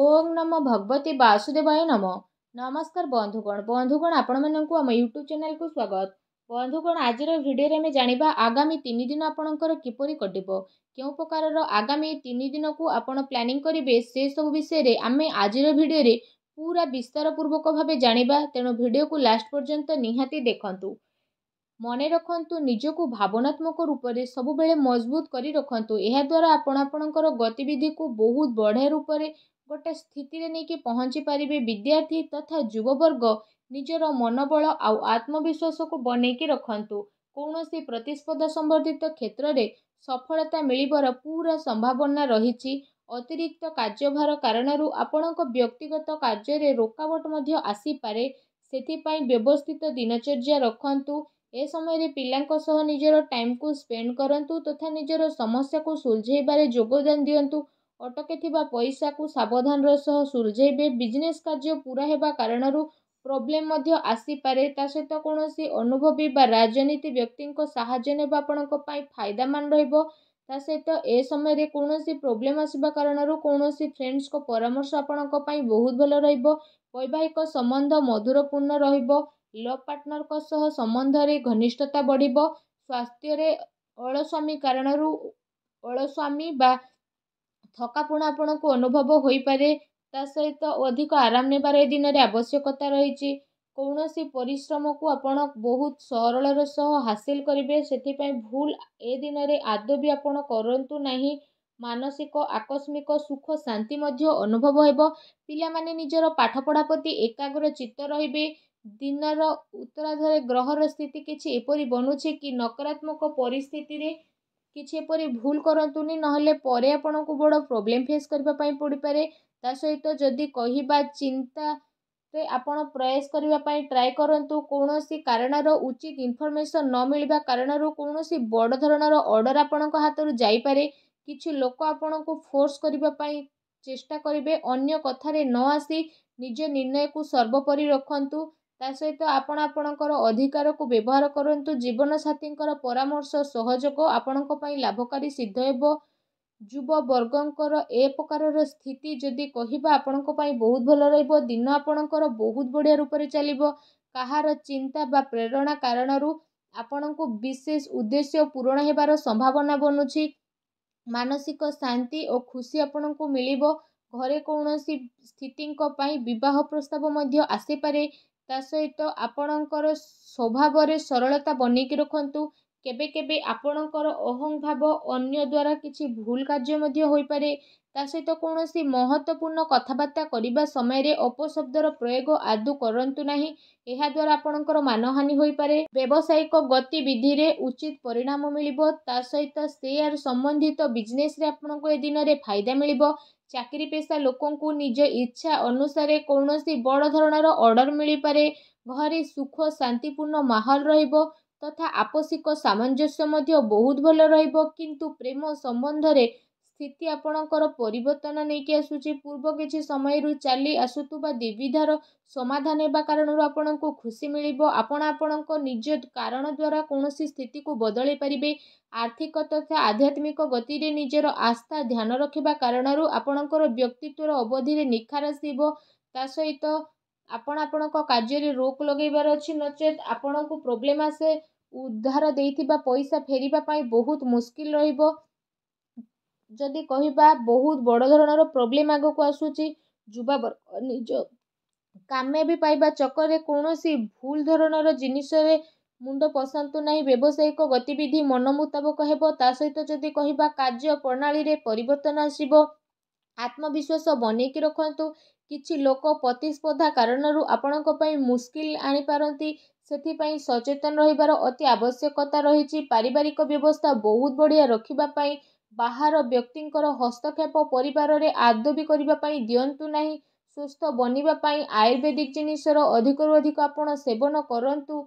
ଓଂ ନମ ଭଗବତୀ ବାସୁଦେବାୟ ନମ ନମସ୍କାର ବନ୍ଧୁଗଣ ବନ୍ଧୁଗଣ ଆପଣମାନଙ୍କୁ ଆମ ୟୁଟ୍ୟୁବ୍ ଚ୍ୟାନେଲକୁ ସ୍ୱାଗତ ବନ୍ଧୁଗଣ ଆଜିର ଭିଡ଼ିଓରେ ଆମେ ଜାଣିବା ଆଗାମୀ ତିନି ଦିନ ଆପଣଙ୍କର କିପରି କଟିବ କେଉଁ ପ୍ରକାରର ଆଗାମୀ ତିନି ଦିନକୁ ଆପଣ ପ୍ଲାନିଂ କରିବେ ସେସବୁ ବିଷୟରେ ଆମେ ଆଜିର ଭିଡ଼ିଓରେ ପୁରା ବିସ୍ତାରପୂର୍ବକ ଭାବେ ଜାଣିବା ତେଣୁ ଭିଡ଼ିଓକୁ ଲାଷ୍ଟ ପର୍ଯ୍ୟନ୍ତ ନିହାତି ଦେଖନ୍ତୁ ମନେ ରଖନ୍ତୁ ନିଜକୁ ଭାବନାତ୍ମକ ରୂପରେ ସବୁବେଳେ ମଜବୁତ କରି ରଖନ୍ତୁ ଏହାଦ୍ୱାରା ଆପଣ ଆପଣଙ୍କର ଗତିବିଧିକୁ ବହୁତ ବଢ଼ିଆ ରୂପରେ ଗୋଟେ ସ୍ଥିତିରେ ନେଇକି ପହଞ୍ଚି ପାରିବେ ବିଦ୍ୟାର୍ଥୀ ତଥା ଯୁବବର୍ଗ ନିଜର ମନୋବଳ ଆଉ ଆତ୍ମବିଶ୍ୱାସକୁ ବନେଇକି ରଖନ୍ତୁ କୌଣସି ପ୍ରତିସ୍ପର୍ଦ୍ଧା ସମ୍ବନ୍ଧିତ କ୍ଷେତ୍ରରେ ସଫଳତା ମିଳିବାର ପୁରା ସମ୍ଭାବନା ରହିଛି ଅତିରିକ୍ତ କାର୍ଯ୍ୟଭାର କାରଣରୁ ଆପଣଙ୍କ ବ୍ୟକ୍ତିଗତ କାର୍ଯ୍ୟରେ ରୋକାବଟ ମଧ୍ୟ ଆସିପାରେ ସେଥିପାଇଁ ବ୍ୟବସ୍ଥିତ ଦିନଚର୍ଯ୍ୟା ରଖନ୍ତୁ ଏ ସମୟରେ ପିଲାଙ୍କ ସହ ନିଜର ଟାଇମ୍କୁ ସ୍ପେଣ୍ଡ କରନ୍ତୁ ତଥା ନିଜର ସମସ୍ୟାକୁ ସୁଲଝେଇବାରେ ଯୋଗଦାନ ଦିଅନ୍ତୁ ଅଟକିଥିବା ପଇସାକୁ ସାବଧାନର ସହ ସୁଲଝେଇବେ ବିଜନେସ୍ କାର୍ଯ୍ୟ ପୁରା ହେବା କାରଣରୁ ପ୍ରୋବ୍ଲେମ୍ ମଧ୍ୟ ଆସିପାରେ ତା ସହିତ କୌଣସି ଅନୁଭବୀ ବା ରାଜନୀତି ବ୍ୟକ୍ତିଙ୍କ ସାହାଯ୍ୟ ନେବା ଆପଣଙ୍କ ପାଇଁ ଫାଇଦାମାନ ରହିବ ତା ସହିତ ଏ ସମୟରେ କୌଣସି ପ୍ରୋବ୍ଲେମ୍ ଆସିବା କାରଣରୁ କୌଣସି ଫ୍ରେଣ୍ଡସ୍ଙ୍କ ପରାମର୍ଶ ଆପଣଙ୍କ ପାଇଁ ବହୁତ ଭଲ ରହିବ ବୈବାହିକ ସମ୍ବନ୍ଧ ମଧୁରପୂର୍ଣ୍ଣ ରହିବ ଲଭ୍ ପାର୍ଟନରଙ୍କ ସହ ସମ୍ବନ୍ଧରେ ଘନିଷ୍ଠତା ବଢ଼ିବ ସ୍ୱାସ୍ଥ୍ୟରେ ଅଳସ୍ୱାମୀ କାରଣରୁ ଅଳସ୍ୱାମୀ ବା ଥକାପଣ ଆପଣଙ୍କୁ ଅନୁଭବ ହୋଇପାରେ ତା ସହିତ ଅଧିକ ଆରାମ ନେବାର ଏ ଦିନରେ ଆବଶ୍ୟକତା ରହିଛି କୌଣସି ପରିଶ୍ରମକୁ ଆପଣ ବହୁତ ସରଳର ସହ ହାସିଲ କରିବେ ସେଥିପାଇଁ ଭୁଲ ଏ ଦିନରେ ଆଦୌ ବି ଆପଣ କରନ୍ତୁ ନାହିଁ ମାନସିକ ଆକସ୍ମିକ ସୁଖ ଶାନ୍ତି ମଧ୍ୟ ଅନୁଭବ ହେବ ପିଲାମାନେ ନିଜର ପାଠପଢ଼ା ପ୍ରତି ଏକାଗ୍ର ଚିତ୍ତ ରହିବେ ଦିନର ଉତ୍ତରାଧାରେ ଗ୍ରହର ସ୍ଥିତି କିଛି ଏପରି ବନୁଛି କି ନକାରାତ୍ମକ ପରିସ୍ଥିତିରେ କିଛି ଏପରି ଭୁଲ କରନ୍ତୁନି ନହେଲେ ପରେ ଆପଣଙ୍କୁ ବଡ଼ ପ୍ରୋବ୍ଲେମ୍ ଫେସ୍ କରିବା ପାଇଁ ପଡ଼ିପାରେ ତା ସହିତ ଯଦି କହିବା ଚିନ୍ତାରେ ଆପଣ ପ୍ରୟାସ କରିବା ପାଇଁ ଟ୍ରାଏ କରନ୍ତୁ କୌଣସି କାରଣର ଉଚିତ ଇନଫର୍ମେସନ୍ ନ ମିଳିବା କାରଣରୁ କୌଣସି ବଡ଼ ଧରଣର ଅର୍ଡ଼ର ଆପଣଙ୍କ ହାତରୁ ଯାଇପାରେ କିଛି ଲୋକ ଆପଣଙ୍କୁ ଫୋର୍ସ କରିବା ପାଇଁ ଚେଷ୍ଟା କରିବେ ଅନ୍ୟ କଥାରେ ନ ଆସି ନିଜ ନିର୍ଣ୍ଣୟକୁ ସର୍ବୋପରି ରଖନ୍ତୁ ତା ସହିତ ଆପଣ ଆପଣଙ୍କର ଅଧିକାରକୁ ବ୍ୟବହାର କରନ୍ତୁ ଜୀବନସାଥୀଙ୍କର ପରାମର୍ଶ ସହଯୋଗ ଆପଣଙ୍କ ପାଇଁ ଲାଭକାରୀ ସିଦ୍ଧ ହେବ ଯୁବବର୍ଗଙ୍କର ଏ ପ୍ରକାରର ସ୍ଥିତି ଯଦି କହିବା ଆପଣଙ୍କ ପାଇଁ ବହୁତ ଭଲ ରହିବ ଦିନ ଆପଣଙ୍କର ବହୁତ ବଢ଼ିଆ ରୂପରେ ଚାଲିବ କାହାର ଚିନ୍ତା ବା ପ୍ରେରଣା କାରଣରୁ ଆପଣଙ୍କୁ ବିଶେଷ ଉଦ୍ଦେଶ୍ୟ ପୂରଣ ହେବାର ସମ୍ଭାବନା ବନୁଛି ମାନସିକ ଶାନ୍ତି ଓ ଖୁସି ଆପଣଙ୍କୁ ମିଳିବ ଘରେ କୌଣସି ସ୍ଥିତିଙ୍କ ପାଇଁ ବିବାହ ପ୍ରସ୍ତାବ ମଧ୍ୟ ଆସିପାରେ ତା ସହିତ ଆପଣଙ୍କର ସ୍ୱଭାବରେ ସରଳତା ବନେଇକି ରଖନ୍ତୁ କେବେ କେବେ ଆପଣଙ୍କର ଅହଂଭାବ ଅନ୍ୟ ଦ୍ୱାରା କିଛି ଭୁଲ କାର୍ଯ୍ୟ ମଧ୍ୟ ହୋଇପାରେ ତା ସହିତ କୌଣସି ମହତ୍ତ୍ୱପୂର୍ଣ୍ଣ କଥାବାର୍ତ୍ତା କରିବା ସମୟରେ ଅପଶବ୍ଦର ପ୍ରୟୋଗ ଆଦୌ କରନ୍ତୁ ନାହିଁ ଏହା ଏହାଦ୍ୱାରା ଆପଣଙ୍କର ମାନହାନି ହୋଇପାରେ ବ୍ୟବସାୟିକ ଗତିବିଧିରେ ଉଚିତ ପରିଣାମ ମିଳିବ ତା ସହିତ ସେୟାର ସମ୍ବନ୍ଧିତ ବିଜନେସ୍ରେ ଆପଣଙ୍କୁ ଏ ଦିନରେ ଫାଇଦା ମିଳିବ ଚାକିରି ପେସା ଲୋକଙ୍କୁ ନିଜ ଇଚ୍ଛା ଅନୁସାରେ କୌଣସି ବଡ଼ ଧରଣର ଅର୍ଡ଼ର ମିଳିପାରେ ଘରେ ସୁଖ ଶାନ୍ତିପୂର୍ଣ୍ଣ ମାହୋଲ ରହିବ ତଥା ଆପୋଷିକ ସାମଞ୍ଜସ୍ୟ ମଧ୍ୟ ବହୁତ ଭଲ ରହିବ କିନ୍ତୁ ପ୍ରେମ ସମ୍ବନ୍ଧରେ ସ୍ଥିତି ଆପଣଙ୍କର ପରିବର୍ତ୍ତନ ନେଇକି ଆସୁଛି ପୂର୍ବ କିଛି ସମୟରୁ ଚାଲି ଆସୁଥିବା ଦ୍ୱିବିଧାର ସମାଧାନ ହେବା କାରଣରୁ ଆପଣଙ୍କୁ ଖୁସି ମିଳିବ ଆପଣ ଆପଣଙ୍କ ନିଜ କାରଣ ଦ୍ୱାରା କୌଣସି ସ୍ଥିତିକୁ ବଦଳାଇ ପାରିବେ ଆର୍ଥିକ ତଥା ଆଧ୍ୟାତ୍ମିକ ଗତିରେ ନିଜର ଆସ୍ଥା ଧ୍ୟାନ ରଖିବା କାରଣରୁ ଆପଣଙ୍କର ବ୍ୟକ୍ତିତ୍ୱର ଅବଧିରେ ନିଖାର ଆସିବ ତା ସହିତ ଆପଣ ଆପଣଙ୍କ କାର୍ଯ୍ୟରେ ରୋକ ଲଗାଇବାର ଅଛି ନଚେତ୍ ଆପଣଙ୍କୁ ପ୍ରୋବ୍ଲେମ୍ ଆସେ ଉଦ୍ଧାର ଦେଇଥିବା ପଇସା ଫେରିବା ପାଇଁ ବହୁତ ମୁସ୍କିଲ ରହିବ ଯଦି କହିବା ବହୁତ ବଡ଼ ଧରଣର ପ୍ରୋବ୍ଲେମ୍ ଆଗକୁ ଆସୁଛି ଯୁବାବର୍ଗ ନିଜ କାମେ ବି ପାଇବା ଚକରେ କୌଣସି ଭୁଲ ଧରଣର ଜିନିଷରେ ମୁଣ୍ଡ ପଶାନ୍ତୁ ନାହିଁ ବ୍ୟବସାୟିକ ଗତିବିଧି ମନ ମୁତାବକ ହେବ ତା ସହିତ ଯଦି କହିବା କାର୍ଯ୍ୟ ପ୍ରଣାଳୀରେ ପରିବର୍ତ୍ତନ ଆସିବ ଆତ୍ମବିଶ୍ୱାସ ବନେଇକି ରଖନ୍ତୁ କିଛି ଲୋକ ପ୍ରତିସ୍ପର୍ଦ୍ଧା କାରଣରୁ ଆପଣଙ୍କ ପାଇଁ ମୁସ୍କିଲ ଆଣିପାରନ୍ତି ସେଥିପାଇଁ ସଚେତନ ରହିବାର ଅତି ଆବଶ୍ୟକତା ରହିଛି ପାରିବାରିକ ବ୍ୟବସ୍ଥା ବହୁତ ବଢ଼ିଆ ରଖିବା ପାଇଁ ବାହାର ବ୍ୟକ୍ତିଙ୍କର ହସ୍ତକ୍ଷେପ ପରିବାରରେ ଆଦୌ ବି କରିବା ପାଇଁ ଦିଅନ୍ତୁ ନାହିଁ ସୁସ୍ଥ ବନିବା ପାଇଁ ଆୟୁର୍ବେଦିକ ଜିନିଷର ଅଧିକରୁ ଅଧିକ ଆପଣ ସେବନ କରନ୍ତୁ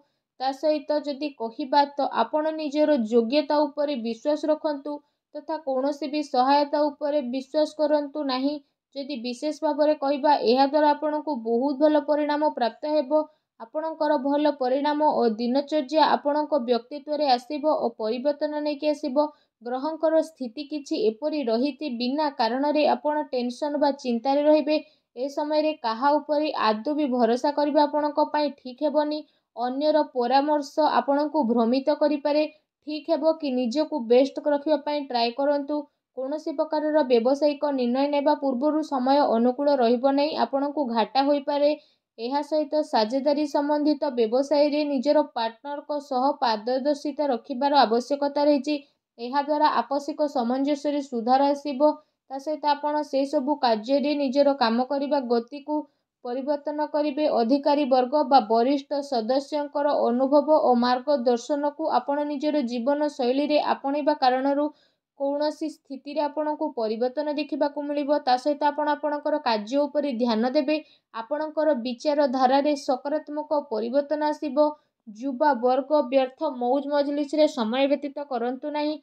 ତା ସହିତ ଯଦି କହିବା ତ ଆପଣ ନିଜର ଯୋଗ୍ୟତା ଉପରେ ବିଶ୍ୱାସ ରଖନ୍ତୁ ତଥା କୌଣସି ବି ସହାୟତା ଉପରେ ବିଶ୍ୱାସ କରନ୍ତୁ ନାହିଁ ଯଦି ବିଶେଷ ଭାବରେ କହିବା ଏହାଦ୍ୱାରା ଆପଣଙ୍କୁ ବହୁତ ଭଲ ପରିଣାମ ପ୍ରାପ୍ତ ହେବ ଆପଣଙ୍କର ଭଲ ପରିଣାମ ଓ ଦିନଚର୍ଯ୍ୟା ଆପଣଙ୍କ ବ୍ୟକ୍ତିତ୍ୱରେ ଆସିବ ଓ ପରିବର୍ତ୍ତନ ନେଇକି ଆସିବ ଗ୍ରହଙ୍କର ସ୍ଥିତି କିଛି ଏପରି ରହିଛି ବିନା କାରଣରେ ଆପଣ ଟେନସନ୍ ବା ଚିନ୍ତାରେ ରହିବେ ଏ ସମୟରେ କାହା ଉପରେ ଆଦୌ ବି ଭରସା କରିବା ଆପଣଙ୍କ ପାଇଁ ଠିକ୍ ହେବନି ଅନ୍ୟର ପରାମର୍ଶ ଆପଣଙ୍କୁ ଭ୍ରମିତ କରିପାରେ ଠିକ୍ ହେବ କି ନିଜକୁ ବେଷ୍ଟ ରଖିବା ପାଇଁ ଟ୍ରାଏ କରନ୍ତୁ କୌଣସି ପ୍ରକାରର ବ୍ୟବସାୟିକ ନିର୍ଣ୍ଣୟ ନେବା ପୂର୍ବରୁ ସମୟ ଅନୁକୂଳ ରହିବ ନାହିଁ ଆପଣଙ୍କୁ ଘାଟା ହୋଇପାରେ ଏହା ସହିତ ସାଜେଦାରୀ ସମ୍ବନ୍ଧିତ ବ୍ୟବସାୟରେ ନିଜର ପାର୍ଟନରଙ୍କ ସହ ପାରଦର୍ଶିତା ରଖିବାର ଆବଶ୍ୟକତା ରହିଛି ଏହାଦ୍ୱାରା ଆବଶ୍ୟକ ସାମଞ୍ଜସ୍ୟରେ ସୁଧାର ଆସିବ ତା ସହିତ ଆପଣ ସେସବୁ କାର୍ଯ୍ୟରେ ନିଜର କାମ କରିବା ଗତିକୁ ପରିବର୍ତ୍ତନ କରିବେ ଅଧିକାରୀ ବର୍ଗ ବା ବରିଷ୍ଠ ସଦସ୍ୟଙ୍କର ଅନୁଭବ ଓ ମାର୍ଗଦର୍ଶନକୁ ଆପଣ ନିଜର ଜୀବନ ଶୈଳୀରେ ଆପଣେଇବା କାରଣରୁ କୌଣସି ସ୍ଥିତିରେ ଆପଣଙ୍କୁ ପରିବର୍ତ୍ତନ ଦେଖିବାକୁ ମିଳିବ ତା ସହିତ ଆପଣ ଆପଣଙ୍କର କାର୍ଯ୍ୟ ଉପରେ ଧ୍ୟାନ ଦେବେ ଆପଣଙ୍କର ବିଚାରଧାରାରେ ସକାରାତ୍ମକ ପରିବର୍ତ୍ତନ ଆସିବ ଯୁବବର୍ଗ ବ୍ୟର୍ଥ ମଉଜ ମଜଲିସରେ ସମୟ ବ୍ୟତୀତ କରନ୍ତୁ ନାହିଁ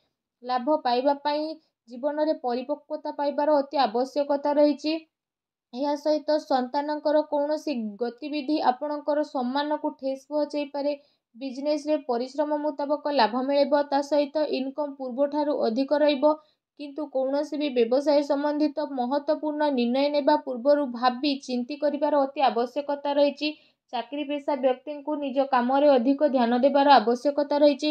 ଲାଭ ପାଇବା ପାଇଁ ଜୀବନରେ ପରିପକ୍ୱତା ପାଇବାର ଅତି ଆବଶ୍ୟକତା ରହିଛି ଏହା ସହିତ ସନ୍ତାନଙ୍କର କୌଣସି ଗତିବିଧି ଆପଣଙ୍କର ସମ୍ମାନକୁ ଠେସ୍ ପହଞ୍ଚାଇପାରେ ବିଜନେସ୍ରେ ପରିଶ୍ରମ ମୁତାବକ ଲାଭ ମିଳିବ ତା ସହିତ ଇନକମ୍ ପୂର୍ବଠାରୁ ଅଧିକ ରହିବ କିନ୍ତୁ କୌଣସି ବି ବ୍ୟବସାୟ ସମ୍ବନ୍ଧିତ ମହତ୍ତ୍ୱପୂର୍ଣ୍ଣ ନିର୍ଣ୍ଣୟ ନେବା ପୂର୍ବରୁ ଭାବି ଚିନ୍ତି କରିବାର ଅତି ଆବଶ୍ୟକତା ରହିଛି ଚାକିରି ପେଶା ବ୍ୟକ୍ତିଙ୍କୁ ନିଜ କାମରେ ଅଧିକ ଧ୍ୟାନ ଦେବାର ଆବଶ୍ୟକତା ରହିଛି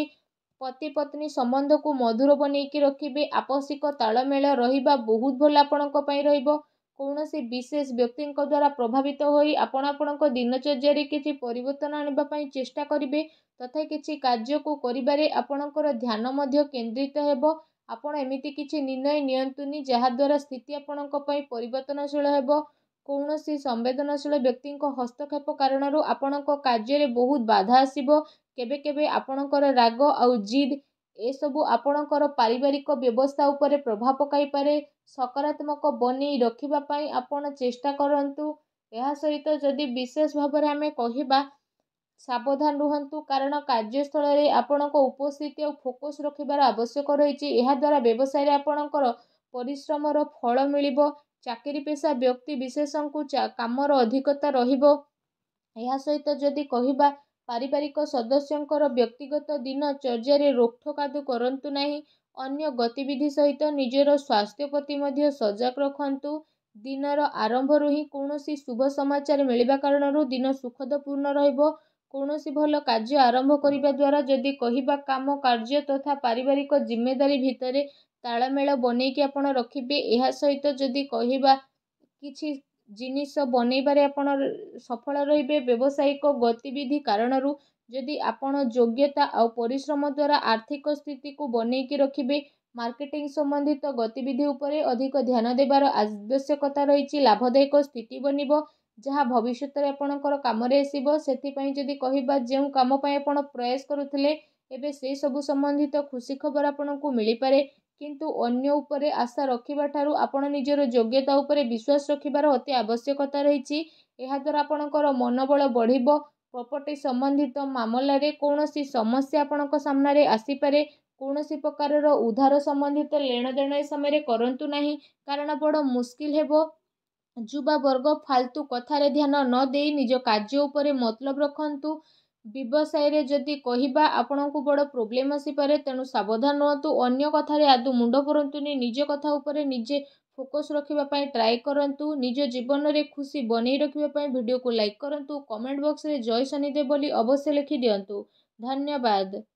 ପତି ପତ୍ନୀ ସମ୍ବନ୍ଧକୁ ମଧୁର ବନେଇକି ରଖିବେ ଆବଶ୍ୟକ ତାଳମେଳ ରହିବା ବହୁତ ଭଲ ଆପଣଙ୍କ ପାଇଁ ରହିବ କୌଣସି ବିଶେଷ ବ୍ୟକ୍ତିଙ୍କ ଦ୍ୱାରା ପ୍ରଭାବିତ ହୋଇ ଆପଣ ଆପଣଙ୍କ ଦିନଚର୍ଯ୍ୟାରେ କିଛି ପରିବର୍ତ୍ତନ ଆଣିବା ପାଇଁ ଚେଷ୍ଟା କରିବେ ତଥା କିଛି କାର୍ଯ୍ୟକୁ କରିବାରେ ଆପଣଙ୍କର ଧ୍ୟାନ ମଧ୍ୟ କେନ୍ଦ୍ରିତ ହେବ ଆପଣ ଏମିତି କିଛି ନିର୍ଣ୍ଣୟ ନିଅନ୍ତୁନି ଯାହାଦ୍ୱାରା ସ୍ଥିତି ଆପଣଙ୍କ ପାଇଁ ପରିବର୍ତ୍ତନଶୀଳ ହେବ କୌଣସି ସମ୍ବେଦନଶୀଳ ବ୍ୟକ୍ତିଙ୍କ ହସ୍ତକ୍ଷେପ କାରଣରୁ ଆପଣଙ୍କ କାର୍ଯ୍ୟରେ ବହୁତ ବାଧା ଆସିବ କେବେ କେବେ ଆପଣଙ୍କର ରାଗ ଆଉ ଜିଦ୍ ଏସବୁ ଆପଣଙ୍କର ପାରିବାରିକ ବ୍ୟବସ୍ଥା ଉପରେ ପ୍ରଭାବ ପକାଇପାରେ ସକାରାତ୍ମକ ବନେଇ ରଖିବା ପାଇଁ ଆପଣ ଚେଷ୍ଟା କରନ୍ତୁ ଏହା ସହିତ ଯଦି ବିଶେଷ ଭାବରେ ଆମେ କହିବା ସାବଧାନ ରୁହନ୍ତୁ କାରଣ କାର୍ଯ୍ୟସ୍ଥଳରେ ଆପଣଙ୍କ ଉପସ୍ଥିତି ଆଉ ଫୋକସ୍ ରଖିବାର ଆବଶ୍ୟକ ରହିଛି ଏହାଦ୍ୱାରା ବ୍ୟବସାୟରେ ଆପଣଙ୍କର ପରିଶ୍ରମର ଫଳ ମିଳିବ ଚାକିରି ପେଶା ବ୍ୟକ୍ତି ବିଶେଷଙ୍କୁ କାମର ଅଧିକତା ରହିବ ଏହା ସହିତ ଯଦି କହିବା ପାରିବାରିକ ସଦସ୍ୟଙ୍କର ବ୍ୟକ୍ତିଗତ ଦିନ ଦିନଚର୍ଯ୍ୟାରେ ରୋକ୍ଠକାଦୁ କରନ୍ତୁ ନାହିଁ ଅନ୍ୟ ଗତିବିଧି ସହିତ ନିଜର ସ୍ୱାସ୍ଥ୍ୟ ପ୍ରତି ମଧ୍ୟ ସଜାଗ ରଖନ୍ତୁ ଦିନର ଆରମ୍ଭରୁ ହିଁ କୌଣସି ଶୁଭ ସମାଚାର ମିଳିବା କାରଣରୁ ଦିନ ସୁଖଦ ପୂର୍ଣ୍ଣ ରହିବ କୌଣସି ଭଲ କାର୍ଯ୍ୟ ଆରମ୍ଭ କରିବା ଦ୍ୱାରା ଯଦି କହିବା କାମ କାର୍ଯ୍ୟ ତଥା ପାରିବାରିକ ଜିମେଦାରୀ ଭିତରେ ତାଳମେଳ ବନେଇକି ଆପଣ ରଖିବେ ଏହା ସହିତ ଯଦି କହିବା କିଛି ଜିନିଷ ବନେଇବାରେ ଆପଣ ସଫଳ ରହିବେ ବ୍ୟବସାୟିକ ଗତିବିଧି କାରଣରୁ ଯଦି ଆପଣ ଯୋଗ୍ୟତା ଆଉ ପରିଶ୍ରମ ଦ୍ୱାରା ଆର୍ଥିକ ସ୍ଥିତିକୁ ବନେଇକି ରଖିବେ ମାର୍କେଟିଂ ସମ୍ବନ୍ଧିତ ଗତିବିଧି ଉପରେ ଅଧିକ ଧ୍ୟାନ ଦେବାର ଆବଶ୍ୟକତା ରହିଛି ଲାଭଦାୟକ ସ୍ଥିତି ବନିବ ଯାହା ଭବିଷ୍ୟତରେ ଆପଣଙ୍କର କାମରେ ଆସିବ ସେଥିପାଇଁ ଯଦି କହିବା ଯେଉଁ କାମ ପାଇଁ ଆପଣ ପ୍ରୟାସ କରୁଥିଲେ ଏବେ ସେସବୁ ସମ୍ବନ୍ଧିତ ଖୁସି ଖବର ଆପଣଙ୍କୁ ମିଳିପାରେ କିନ୍ତୁ ଅନ୍ୟ ଉପରେ ଆଶା ରଖିବା ଠାରୁ ଆପଣ ନିଜର ଯୋଗ୍ୟତା ଉପରେ ବିଶ୍ୱାସ ରଖିବାର ଅତି ଆବଶ୍ୟକତା ରହିଛି ଏହାଦ୍ୱାରା ଆପଣଙ୍କର ମନୋବଳ ବଢ଼ିବ ପ୍ରପର୍ଟି ସମ୍ବନ୍ଧିତ ମାମଲାରେ କୌଣସି ସମସ୍ୟା ଆପଣଙ୍କ ସାମ୍ନାରେ ଆସିପାରେ କୌଣସି ପ୍ରକାରର ଉଦ୍ଧାର ସମ୍ବନ୍ଧିତ ଲେଣଦେଣ ଏ ସମୟରେ କରନ୍ତୁ ନାହିଁ କାରଣ ବଡ଼ ମୁସ୍କିଲ ହେବ ଯୁବା ବର୍ଗ ଫାଲତୁ କଥାରେ ଧ୍ୟାନ ନ ଦେଇ ନିଜ କାର୍ଯ୍ୟ ଉପରେ ମତଲବ ରଖନ୍ତୁ ବ୍ୟବସାୟରେ ଯଦି କହିବା ଆପଣଙ୍କୁ ବଡ଼ ପ୍ରୋବ୍ଲେମ୍ ଆସିପାରେ ତେଣୁ ସାବଧାନ ରୁହନ୍ତୁ ଅନ୍ୟ କଥାରେ ଆଦୌ ମୁଣ୍ଡ ପୂରନ୍ତୁନି ନିଜ କଥା ଉପରେ ନିଜେ ଫୋକସ୍ ରଖିବା ପାଇଁ ଟ୍ରାଏ କରନ୍ତୁ ନିଜ ଜୀବନରେ ଖୁସି ବନେଇ ରଖିବା ପାଇଁ ଭିଡ଼ିଓକୁ ଲାଇକ୍ କରନ୍ତୁ କମେଣ୍ଟ ବକ୍ସରେ ଜୟ ଶନିଦେବ ବୋଲି ଅବଶ୍ୟ ଲେଖି ଦିଅନ୍ତୁ ଧନ୍ୟବାଦ